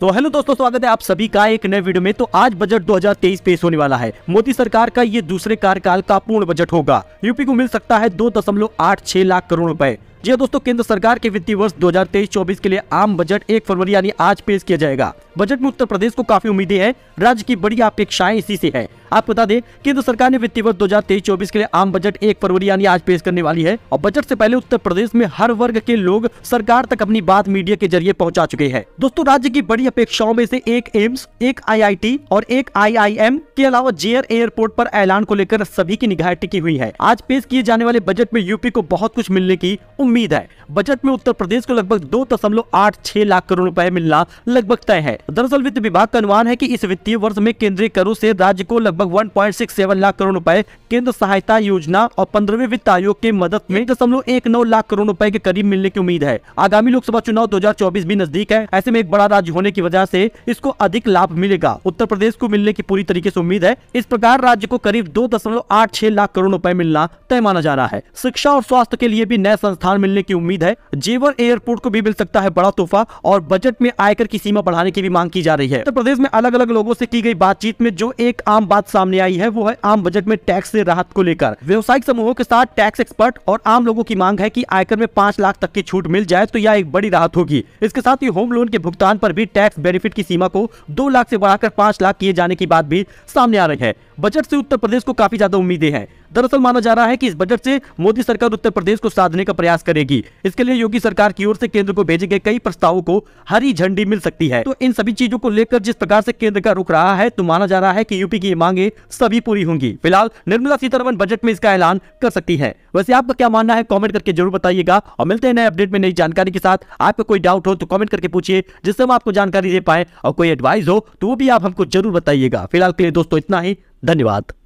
तो हेलो दोस्तों स्वागत है आप सभी का एक नए वीडियो में तो आज बजट 2023 पेश होने वाला है मोदी सरकार का ये दूसरे कार्यकाल का पूर्ण बजट होगा यूपी को मिल सकता है दो दशमलव आठ छह लाख करोड़ रुपए जी हाँ दोस्तों केंद्र सरकार के वित्तीय वर्ष 2023-24 के लिए आम बजट एक फरवरी यानी आज पेश किया जाएगा बजट में उत्तर प्रदेश को काफी उम्मीदें हैं राज्य की बड़ी अपेक्षाएं इसी से है आपको बता दें केंद्र सरकार ने वित्तीय वर्ष दो हजार के लिए आम बजट एक फरवरी यानी आज पेश करने वाली है और बजट से पहले उत्तर प्रदेश में हर वर्ग के लोग सरकार तक अपनी बात मीडिया के जरिए पहुंचा चुके हैं दोस्तों राज्य की बड़ी अपेक्षाओं में से एक एम्स एक आईआईटी और एक आईआईएम के अलावा जेयर एयरपोर्ट आरोप ऐलान को लेकर सभी की निगाह टिकी हुई है आज पेश किए जाने वाले बजट में यूपी को बहुत कुछ मिलने की उम्मीद है बजट में उत्तर प्रदेश को लगभग दो दशमलव आठ छह लाख करोड़ रुपए मिलना लगभग तय है दरअसल वित्त विभाग का अनुमान है की इस वित्तीय वर्ष में केंद्रीय करों ऐसी राज्य को लगभग लगभग 1.67 लाख करोड़ रुपए केंद्र सहायता योजना और पंद्रहवें वित्त आयोग की मदद में दशमलव एक नौ लाख करोड़ रुपए के करीब मिलने की उम्मीद है आगामी लोकसभा चुनाव 2024 भी नजदीक है ऐसे में एक बड़ा राज्य होने की वजह से इसको अधिक लाभ मिलेगा उत्तर प्रदेश को मिलने की पूरी तरीके ऐसी उम्मीद है इस प्रकार राज्य को करीब दो लाख करोड़ रूपए मिलना तय माना जा रहा है शिक्षा और स्वास्थ्य के लिए भी नए संस्थान मिलने की उम्मीद है जेवर एयरपोर्ट को भी मिल सकता है बड़ा तोहफा और बजट में आयकर की सीमा बढ़ाने की भी मांग की जा रही है उत्तर प्रदेश में अलग अलग लोगों ऐसी की गयी बातचीत में जो एक आम बात सामने आई है वो है आम बजट में टैक्स से राहत को लेकर व्यवसायिक समूहों के साथ टैक्स एक्सपर्ट और आम लोगों की मांग है कि आयकर में पांच लाख तक की छूट मिल जाए तो यह एक बड़ी राहत होगी इसके साथ ही होम लोन के भुगतान पर भी टैक्स बेनिफिट की सीमा को दो लाख से बढ़ाकर पांच लाख किए जाने की बात भी सामने आ रही है बजट से उत्तर प्रदेश को काफी ज्यादा उम्मीदें हैं दरअसल माना जा रहा है कि इस बजट से मोदी सरकार उत्तर प्रदेश को साधने का प्रयास करेगी इसके लिए योगी सरकार की ओर से केंद्र को भेजे गए कई प्रस्तावों को हरी झंडी मिल सकती है तो इन सभी चीजों को लेकर जिस प्रकार से केंद्र का रुख रहा है तो माना जा रहा है की यूपी की मांग मांगे सभी पूरी होंगी फिलहाल निर्मला सीतारमन बजट में इसका ऐलान कर सकती है वैसे आपका क्या मानना है कॉमेंट करके जरूर बताइएगा और मिलते हैं नए अपडेट में नई जानकारी के साथ आपका कोई डाउट हो तो कॉमेंट करके पूछिए जिससे हम आपको जानकारी दे पाए और कोई एडवाइस हो तो वो भी आप हमको जरूर बताइएगा फिलहाल के लिए दोस्तों इतना ही धन्यवाद